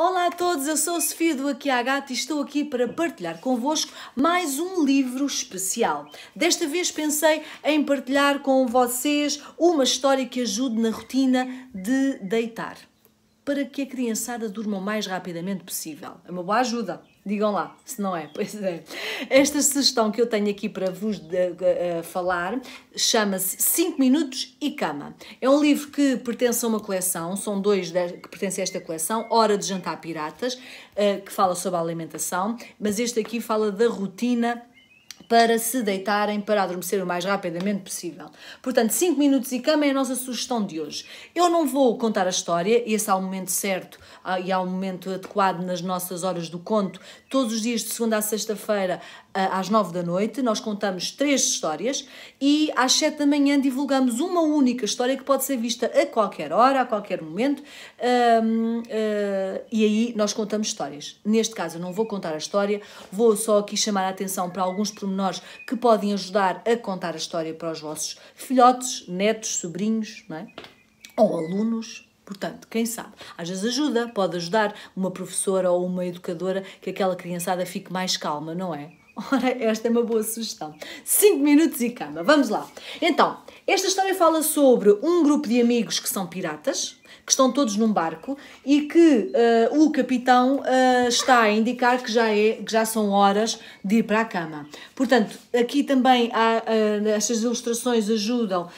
Olá a todos, eu sou a Sofia do Aqui à Gata e estou aqui para partilhar convosco mais um livro especial. Desta vez pensei em partilhar com vocês uma história que ajude na rotina de deitar, para que a criançada durma o mais rapidamente possível. É uma boa ajuda! Digam lá, se não é. Pois é. Esta sugestão que eu tenho aqui para vos de, eh, falar chama-se 5 Minutos e Cama. É um livro que pertence a uma coleção, são dois de, que pertencem a esta coleção, Hora de Jantar Piratas, uh, que fala sobre a alimentação, mas este aqui fala da rotina para se deitarem para adormecer o mais rapidamente possível. Portanto, 5 minutos e cama é a nossa sugestão de hoje. Eu não vou contar a história, esse há é o momento certo ah, e há é o momento adequado nas nossas horas do conto. Todos os dias de segunda à sexta-feira, ah, às 9 da noite, nós contamos três histórias e às 7 da manhã divulgamos uma única história que pode ser vista a qualquer hora, a qualquer momento. Ah, e aí nós contamos histórias. Neste caso, eu não vou contar a história, vou só aqui chamar a atenção para alguns pormenores que podem ajudar a contar a história para os vossos filhotes, netos, sobrinhos, não é? ou alunos, Portanto, quem sabe? Às vezes ajuda, pode ajudar uma professora ou uma educadora que aquela criançada fique mais calma, não é? Ora, esta é uma boa sugestão. 5 minutos e cama, vamos lá. Então, esta história fala sobre um grupo de amigos que são piratas que estão todos num barco e que uh, o capitão uh, está a indicar que já, é, que já são horas de ir para a cama. Portanto, aqui também há, uh, estas ilustrações ajudam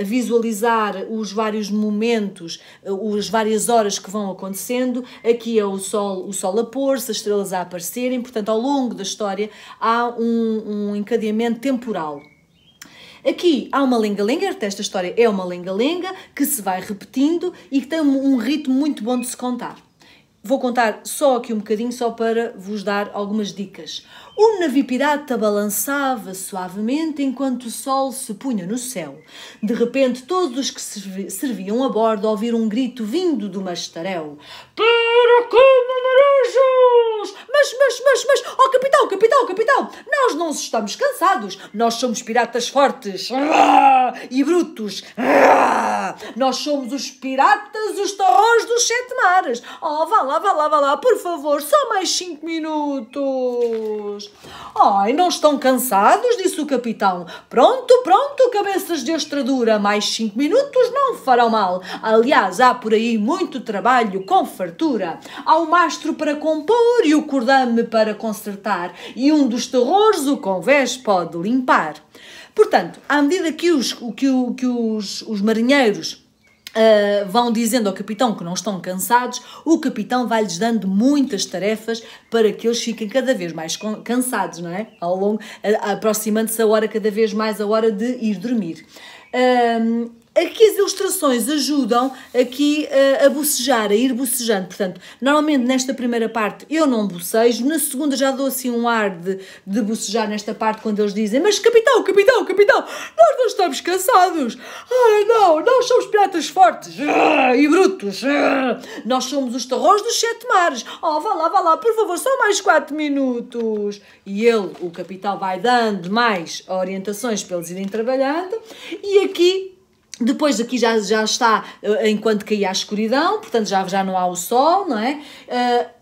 a visualizar os vários momentos, as várias horas que vão acontecendo. Aqui é o sol, o sol a pôr-se, as estrelas a aparecerem. Portanto, ao longo da história há um, um encadeamento temporal. Aqui há uma lenga-lenga, esta história é uma lenga-lenga que se vai repetindo e que tem um ritmo muito bom de se contar. Vou contar só aqui um bocadinho, só para vos dar algumas dicas. O navio pirata balançava suavemente enquanto o sol se punha no céu. De repente, todos os que serviam a bordo ouviram um grito vindo do mastarel. Para mas, mas, mas, mas, ó oh, capitão, capitão, capitão, nós não estamos cansados, nós somos piratas fortes e brutos. Nós somos os piratas, os torrões dos sete mares. Oh, vá lá, vá lá, vá lá, por favor, só mais cinco minutos. Ai, oh, não estão cansados, disse o capitão. Pronto, pronto, cabeças de estradura, mais cinco minutos não farão mal. Aliás, há por aí muito trabalho com fartura. Há o mastro para compor e o cordão dame para consertar, e um dos terrores o convés pode limpar. Portanto, à medida que os, que, o, que os, os marinheiros Uh, vão dizendo ao capitão que não estão cansados, o capitão vai-lhes dando muitas tarefas para que eles fiquem cada vez mais cansados, não é? Ao longo, ah, aproximando-se a hora cada vez mais a hora de ir dormir. Ah, Aqui as ilustrações ajudam aqui a, eh, a bocejar, a ir bocejando. Portanto, normalmente nesta primeira parte eu não bocejo, na segunda já dou assim um ar de, de bocejar nesta parte quando eles dizem mas capitão, capitão, capitão, nós não estamos cansados. Ai ah, não, nós somos piratas fortes ah, e brutos. Ah, nós somos os terrores dos sete mares. Oh, vá lá, vá lá, por favor, só mais quatro minutos. E ele, o capitão, vai dando mais orientações para eles irem trabalhando. E aqui depois aqui já, já está eh, enquanto caía a escuridão, portanto já, já não há o sol, não é?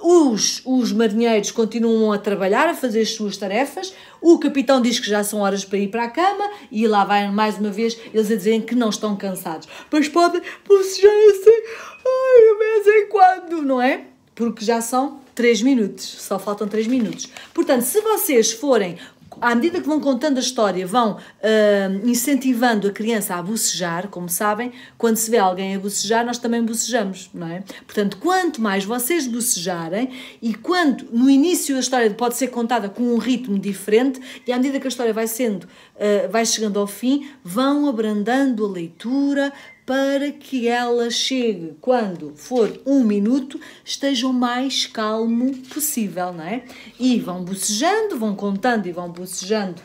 Uh, os, os marinheiros continuam a trabalhar, a fazer as suas tarefas. O capitão diz que já são horas para ir para a cama e lá vai mais uma vez eles a dizerem que não estão cansados. Mas podem bocejar é assim, ai, mas vez em quando, não é? Porque já são 3 minutos, só faltam 3 minutos. Portanto, se vocês forem à medida que vão contando a história, vão uh, incentivando a criança a bocejar, como sabem, quando se vê alguém a bocejar, nós também bocejamos, não é? Portanto, quanto mais vocês bocejarem e quanto no início a história pode ser contada com um ritmo diferente e à medida que a história vai sendo, uh, vai chegando ao fim, vão abrandando a leitura, para que ela chegue, quando for um minuto, esteja o mais calmo possível, não é? E vão bocejando, vão contando e vão bocejando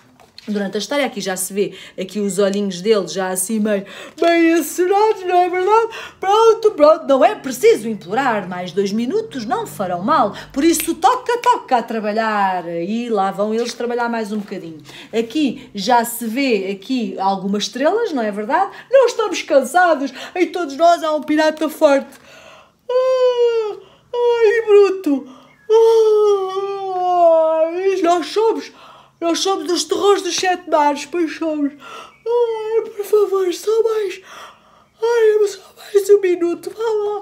durante a história. Aqui já se vê aqui os olhinhos dele já assim meio, meio acerados, não é verdade? Pronto, pronto, não é preciso implorar, mais dois minutos não farão mal, por isso toca, toca a trabalhar. E lá vão eles trabalhar mais um bocadinho. Aqui já se vê aqui algumas estrelas, não é verdade? Não estamos cansados, em todos nós há um pirata forte. Ah, ai, bruto! Ah, ai, nós somos nós somos os terrores dos sete mares, pois somos. Ai, por favor, só mais. Ai, só mais um minuto, vá lá.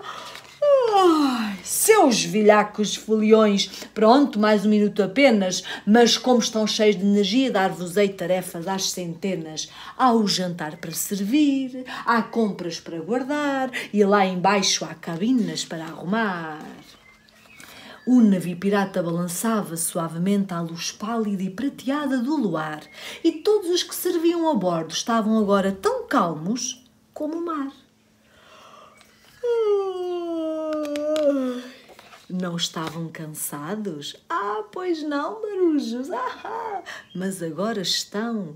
Ai, seus vilhacos foliões, pronto, mais um minuto apenas, mas como estão cheios de energia, dar-vos-ei tarefas às centenas. Há o jantar para servir, há compras para guardar e lá embaixo há cabinas para arrumar. O navio pirata balançava suavemente à luz pálida e prateada do luar, e todos os que serviam a bordo estavam agora tão calmos como o mar. Não estavam cansados? Ah, pois não, marujos! Ah, ah. mas agora estão.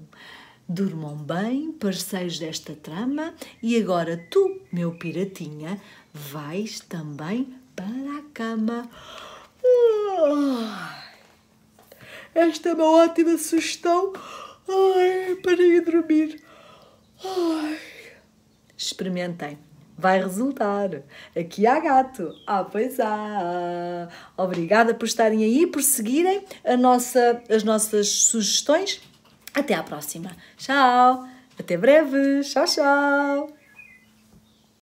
Durmam bem, parceiros desta trama, e agora tu, meu piratinha, vais também para a cama. Esta é uma ótima sugestão Ai, para ir dormir. Ai. Experimentem. Vai resultar. Aqui há gato. Ah, pois há. Obrigada por estarem aí, por seguirem a nossa, as nossas sugestões. Até à próxima. Tchau. Até breve. Tchau, tchau.